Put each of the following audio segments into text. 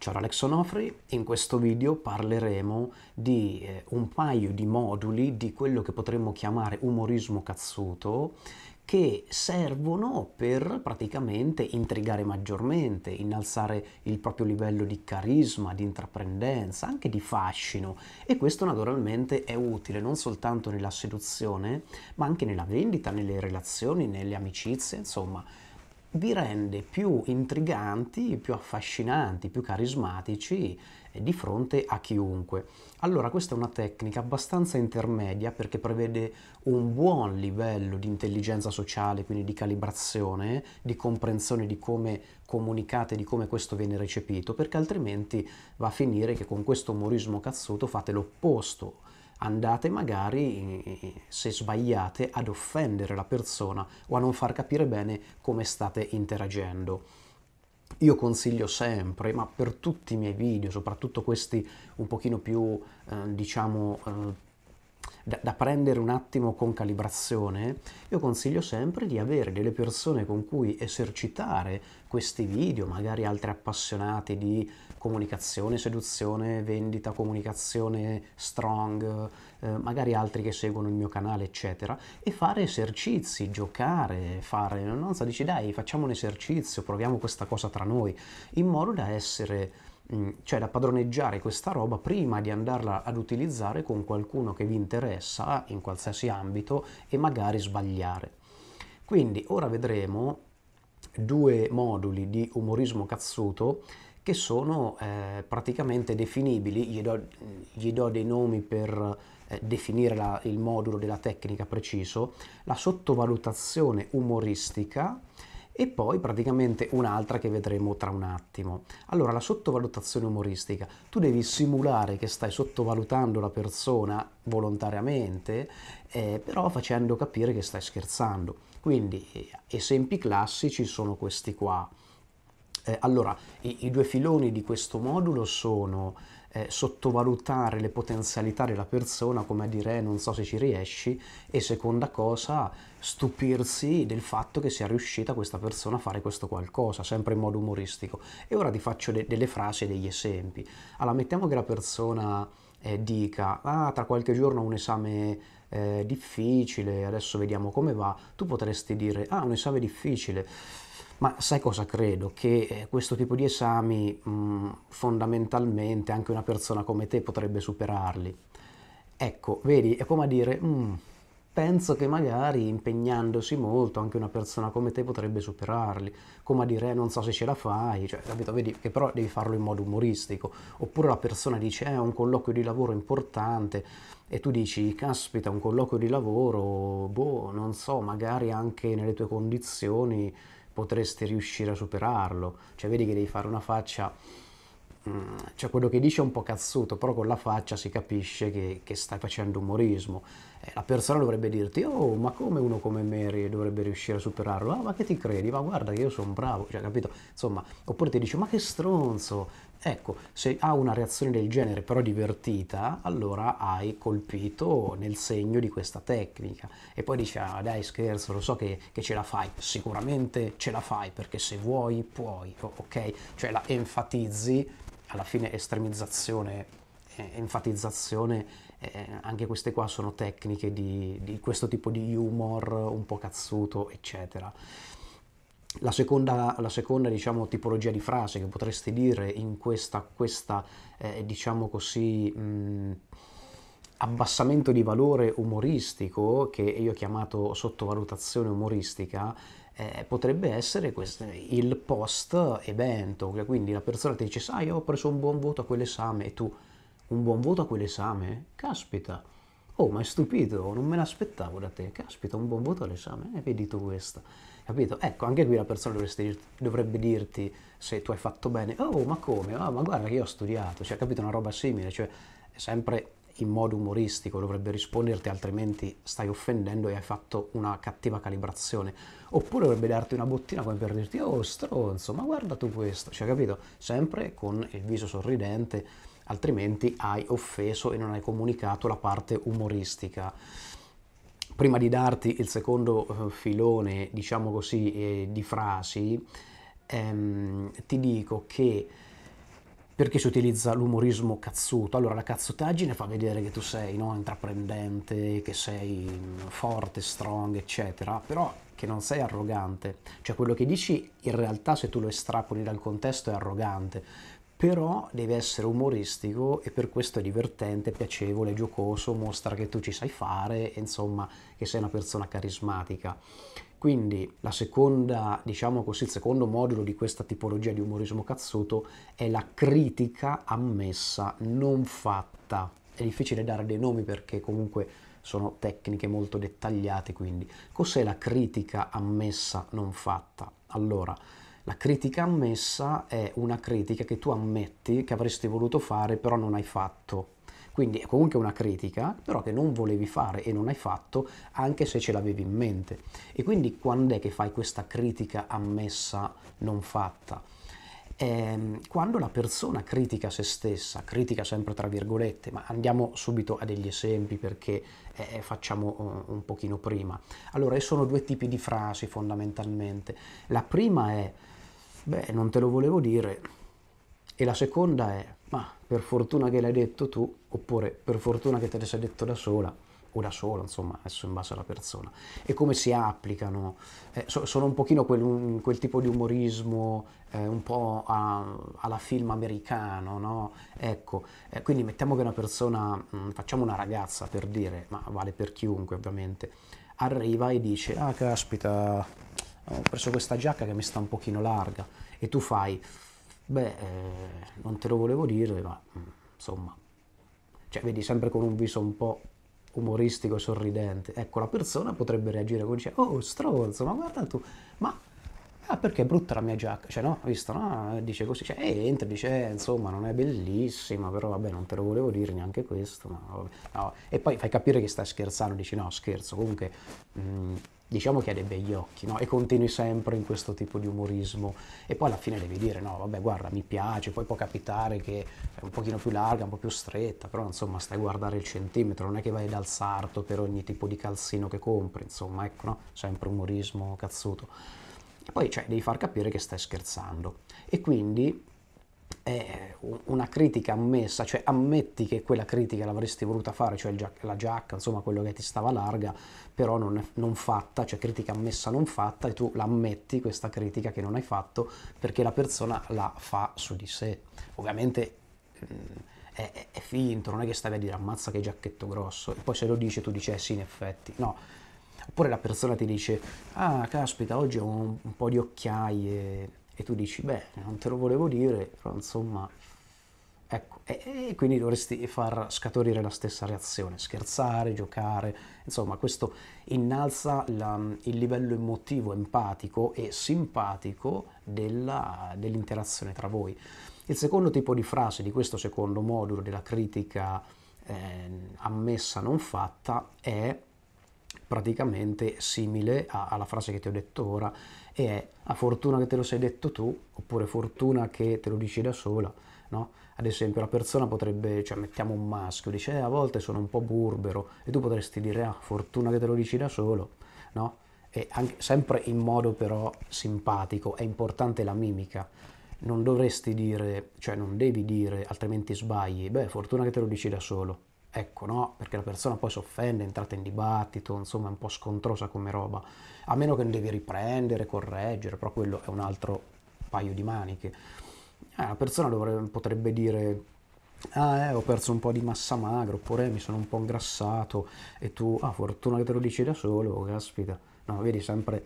Ciao Alex Onofri, in questo video parleremo di eh, un paio di moduli di quello che potremmo chiamare umorismo cazzuto che servono per praticamente intrigare maggiormente, innalzare il proprio livello di carisma, di intraprendenza, anche di fascino e questo naturalmente è utile non soltanto nella seduzione ma anche nella vendita, nelle relazioni, nelle amicizie, insomma vi rende più intriganti, più affascinanti, più carismatici di fronte a chiunque. Allora questa è una tecnica abbastanza intermedia perché prevede un buon livello di intelligenza sociale, quindi di calibrazione, di comprensione di come comunicate, di come questo viene recepito, perché altrimenti va a finire che con questo umorismo cazzuto fate l'opposto andate magari, se sbagliate, ad offendere la persona o a non far capire bene come state interagendo. Io consiglio sempre, ma per tutti i miei video, soprattutto questi un pochino più, eh, diciamo, eh, da, da, prendere un attimo con calibrazione, io consiglio sempre di avere delle persone con cui esercitare questi video, magari altri appassionati di comunicazione, seduzione, vendita, comunicazione strong, eh, magari altri che seguono il mio canale, eccetera, e fare esercizi, giocare, fare, non so, dici dai, facciamo un esercizio, proviamo questa cosa tra noi, in modo da essere mm, cioè da padroneggiare questa roba prima di andarla ad utilizzare con qualcuno che vi interessa in qualsiasi ambito e magari sbagliare. Quindi ora vedremo due moduli di umorismo cazzuto che sono eh, praticamente definibili, gli do, gli do, dei nomi per eh, definire la, il modulo della tecnica preciso, la sottovalutazione umoristica e poi praticamente un'altra che vedremo tra un attimo. Allora, la sottovalutazione umoristica. Tu devi simulare che stai sottovalutando la persona volontariamente, eh, però facendo capire che stai scherzando. Quindi eh, esempi classici sono questi qua. Eh, allora, i, i due filoni di questo modulo sono eh, sottovalutare le potenzialità della persona come a dire eh, non so se ci riesci e seconda cosa stupirsi del fatto che sia riuscita questa persona a fare questo qualcosa, sempre in modo umoristico. E ora ti faccio de- delle frasi e degli esempi. Allora, mettiamo che la persona eh, dica, ah, tra qualche giorno ho un esame eh, difficile, adesso vediamo come va, tu potresti dire, ah, un esame difficile ma sai cosa credo? Che eh, questo tipo di esami mh, mm, fondamentalmente anche una persona come te potrebbe superarli. Ecco, vedi, è come a dire, mh, mm, penso che magari impegnandosi molto anche una persona come te potrebbe superarli, come a dire eh, non so se ce la fai, cioè, capito, vedi che però devi farlo in modo umoristico, oppure la persona dice eh, è un colloquio di lavoro importante e tu dici caspita un colloquio di lavoro, boh, non so, magari anche nelle tue condizioni potreste riuscire a superarlo. Cioè, vedi che devi fare una faccia. Mm, cioè, quello che dice è un po' cazzuto, però con la faccia si capisce che, che stai facendo umorismo. Eh, la persona dovrebbe dirti: Oh, ma come uno come Mary dovrebbe riuscire a superarlo? Ah, ma che ti credi? Ma guarda che io sono bravo, cioè, capito? Insomma, oppure ti dice: Ma che stronzo, Ecco, se ha una reazione del genere però divertita, allora hai colpito nel segno di questa tecnica. E poi dici, ah dai scherzo, lo so che, che ce la fai, sicuramente ce la fai perché se vuoi puoi, ok? Cioè la enfatizzi, alla fine estremizzazione, eh, enfatizzazione, eh, anche queste qua sono tecniche di, di questo tipo di humor un po' cazzuto, eccetera. La seconda, la seconda diciamo, tipologia di frase che potresti dire in questa, questa eh, diciamo così, mh, mm, abbassamento di valore umoristico, che io ho chiamato sottovalutazione umoristica, eh, potrebbe essere questo, il post-evento, quindi la persona ti dice, sai, ho preso un buon voto a quell'esame, e tu, un buon voto a quell'esame? Caspita! Oh, ma è stupito, non me l'aspettavo da te. Caspita, un buon voto all'esame, eh, vedi tu questo. Capito? Ecco, anche qui la persona dirti, dovrebbe dirti se tu hai fatto bene, oh ma come? Oh, ma guarda che io ho studiato, cioè capito una roba simile, cioè sempre in modo umoristico dovrebbe risponderti, altrimenti stai offendendo e hai fatto una cattiva calibrazione. Oppure dovrebbe darti una bottina come per dirti, oh stronzo, ma guarda tu questo, cioè capito? Sempre con il viso sorridente, altrimenti hai offeso e non hai comunicato la parte umoristica prima di darti il secondo eh, filone, diciamo così, eh, di frasi, ehm, ti dico che perché si utilizza l'umorismo cazzuto? Allora la cazzutaggine fa vedere che tu sei no, intraprendente, che sei mm, forte, strong, eccetera, però che non sei arrogante. Cioè quello che dici in realtà se tu lo estrapoli dal contesto è arrogante però deve essere umoristico e per questo è divertente, piacevole, giocoso, mostra che tu ci sai fare, insomma che sei una persona carismatica. Quindi seconda, diciamo così, il secondo modulo di questa tipologia di umorismo cazzuto è la critica ammessa, non fatta. È difficile dare dei nomi perché comunque sono tecniche molto dettagliate, quindi cos'è la critica ammessa, non fatta? Allora, la critica ammessa è una critica che tu ammetti che avresti voluto fare però non hai fatto. Quindi è comunque una critica, però che non volevi fare e non hai fatto, anche se ce l'avevi in mente. E quindi quando è che fai questa critica ammessa non fatta? Ehm, quando la persona critica se stessa, critica sempre tra virgolette, ma andiamo subito a degli esempi perché eh, facciamo un, eh, un pochino prima. Allora, sono due tipi di frasi fondamentalmente. La prima è Beh, non te lo volevo dire. E la seconda è, ma per fortuna che l'hai detto tu, oppure per fortuna che te ne sei detto da sola, o da sola, insomma, adesso in base alla persona. E come si applicano? Eh, so, sono un pochino quel, un, quel tipo di umorismo eh, un po' a, alla film americano, no? Ecco, eh, quindi mettiamo che una persona, mh, mm, facciamo una ragazza per dire, ma vale per chiunque ovviamente, arriva e dice, ah caspita, ho preso questa giacca che mi sta un pochino larga e tu fai, beh, eh, non te lo volevo dire, ma mm, insomma, cioè vedi sempre con un viso un po' umoristico e sorridente, ecco la persona potrebbe reagire con dice, oh stronzo, ma guarda tu, ma ah perché è brutta la mia giacca, cioè no, visto, no? dice così, cioè entra, dice eh, insomma non è bellissima, però vabbè non te lo volevo dire neanche questo, no, no. e poi fai capire che stai scherzando, dici no scherzo, comunque mh, diciamo che ha dei begli occhi, no? e continui sempre in questo tipo di umorismo, e poi alla fine devi dire no vabbè guarda mi piace, poi può capitare che è un pochino più larga, un po' più stretta, però insomma stai a guardare il centimetro, non è che vai dal sarto per ogni tipo di calzino che compri, insomma ecco no, sempre umorismo cazzuto. Poi cioè, devi far capire che stai scherzando. E quindi è eh, una critica ammessa, cioè ammetti che quella critica l'avresti voluta fare, cioè giac- la giacca, insomma quello che ti stava larga, però non, non, fatta, cioè critica ammessa non fatta e tu l'ammetti questa critica che non hai fatto perché la persona la fa su di sé. Ovviamente mm, è, è, è finto, non è che stavi a dire ammazza che giacchetto grosso e poi se lo dice tu dici eh sì in effetti, no Oppure la persona ti dice, ah caspita, oggi ho un, un po' di occhiaie e tu dici, beh, non te lo volevo dire, però insomma... Ecco, e, e quindi dovresti far scaturire la stessa reazione, scherzare, giocare, insomma questo innalza la, il livello emotivo, empatico e simpatico dell'interazione tra voi. Il secondo tipo di frase di questo secondo modulo della critica eh, ammessa non fatta è praticamente simile a, alla frase che ti ho detto ora e è a fortuna che te lo sei detto tu oppure fortuna che te lo dici da sola, no? Ad esempio la persona potrebbe, cioè mettiamo un maschio, dice eh, a volte sono un po' burbero e tu potresti dire ah fortuna che te lo dici da solo, no? E anche, sempre in modo però simpatico, è importante la mimica, non dovresti dire, cioè non devi dire altrimenti sbagli, beh fortuna che te lo dici da solo, Ecco, no? Perché la persona poi si offende, è entrata in dibattito, insomma è un po' scontrosa come roba. A meno che non devi riprendere, correggere, però quello è un altro paio di maniche. Eh, la persona dovrebbe, potrebbe dire ah eh, ho perso un po' di massa magra, oppure mi sono un po' ingrassato e tu, ah fortuna che te lo dici da solo, oh, caspita, no, vedi sempre,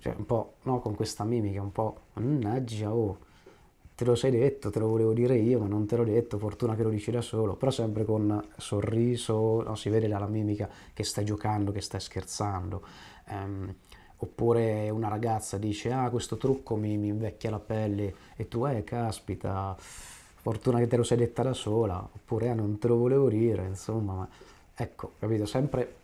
cioè un po', no, con questa mimica, un po', mannaggia, oh, te lo sei detto, te lo volevo dire io, ma non te l'ho detto, fortuna che lo dici da solo, però sempre con sorriso, no? si vede dalla mimica che stai giocando, che stai scherzando. Um, oppure una ragazza dice, ah questo trucco mi, mi invecchia la pelle, e tu, eh, caspita, fortuna che te lo sei detta da sola, oppure, ah, non te lo volevo dire, insomma, ma... ecco, capito, sempre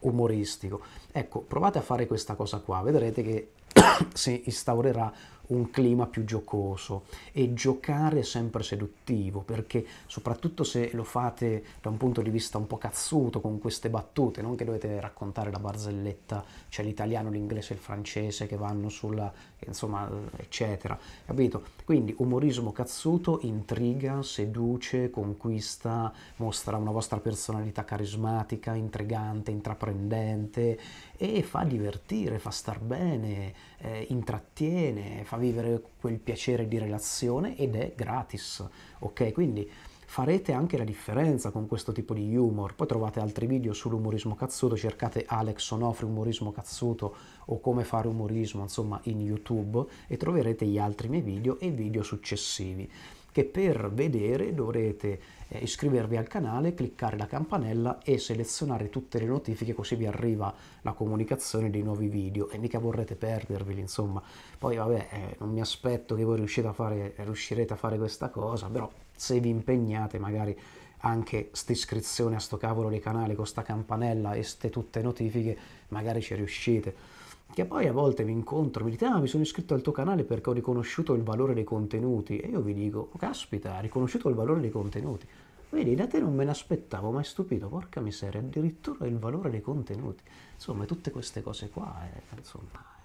umoristico. Ecco, provate a fare questa cosa qua, vedrete che si instaurerà un clima più giocoso e giocare è sempre seduttivo perché soprattutto se lo fate da un punto di vista un po' cazzuto con queste battute, non che dovete raccontare la barzelletta, cioè l'italiano, l'inglese e il francese che vanno sulla insomma eccetera, capito? Quindi umorismo cazzuto intriga, seduce, conquista, mostra una vostra personalità carismatica, intrigante, intraprendente e fa divertire, fa star bene, eh, intrattiene, fa vivere quel piacere di relazione ed è gratis, ok? Quindi farete anche la differenza con questo tipo di humor. Poi trovate altri video sull'umorismo cazzuto, cercate Alex Onofri umorismo cazzuto o come fare umorismo, insomma, in YouTube e troverete gli altri miei video e video successivi che per vedere dovrete eh, iscrivervi al canale, cliccare la campanella e selezionare tutte le notifiche così vi arriva la comunicazione dei nuovi video e mica vorrete perderveli insomma. Poi vabbè eh, non mi aspetto che voi a fare, riuscirete a fare questa cosa, però se vi impegnate magari anche sta iscrizione a sto cavolo di canale con sta campanella e ste tutte notifiche magari ci riuscite che poi a volte vi incontro, mi dite, ah mi sono iscritto al tuo canale perché ho riconosciuto il valore dei contenuti e io vi dico, oh, caspita, ha riconosciuto il valore dei contenuti. Vedi, da te non me l'aspettavo, ma è stupito, porca miseria, addirittura il valore dei contenuti. Insomma, tutte queste cose qua, eh, insomma,